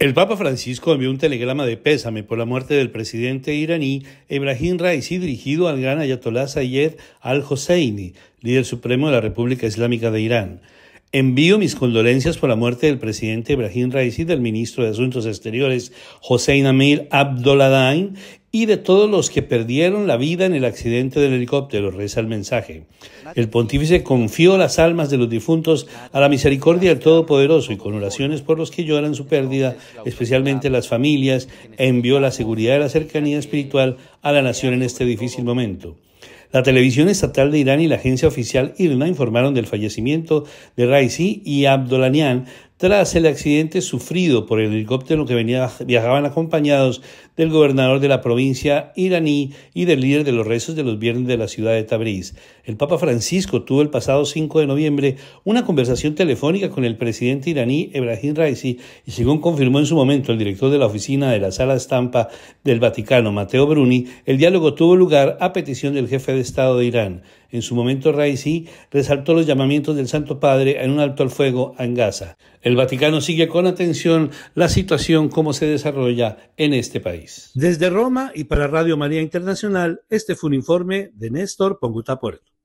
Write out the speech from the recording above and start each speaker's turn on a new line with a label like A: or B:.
A: El Papa Francisco envió un telegrama de pésame por la muerte del presidente iraní Ebrahim Raisi dirigido al gran Ayatollah Sayed al-Hosseini, líder supremo de la República Islámica de Irán. Envío mis condolencias por la muerte del presidente Ebrahim Raisi, del ministro de Asuntos Exteriores Hossein Amir Abdoladain y de todos los que perdieron la vida en el accidente del helicóptero, reza el mensaje. El pontífice confió las almas de los difuntos a la misericordia del Todopoderoso y con oraciones por los que lloran su pérdida, especialmente las familias, envió la seguridad y la cercanía espiritual a la nación en este difícil momento. La televisión estatal de Irán y la agencia oficial IRNA informaron del fallecimiento de Raisi y Abdolanian, tras el accidente sufrido por el helicóptero que venía, viajaban acompañados del gobernador de la provincia iraní y del líder de los rezos de los viernes de la ciudad de Tabriz. El Papa Francisco tuvo el pasado 5 de noviembre una conversación telefónica con el presidente iraní Ebrahim Raisi y según confirmó en su momento el director de la oficina de la sala estampa del Vaticano, Mateo Bruni, el diálogo tuvo lugar a petición del jefe de Estado de Irán. En su momento, Raisi resaltó los llamamientos del Santo Padre en un alto al fuego en Gaza. El Vaticano sigue con atención la situación como se desarrolla en este país. Desde Roma y para Radio María Internacional, este fue un informe de Néstor Ponguta Puerto.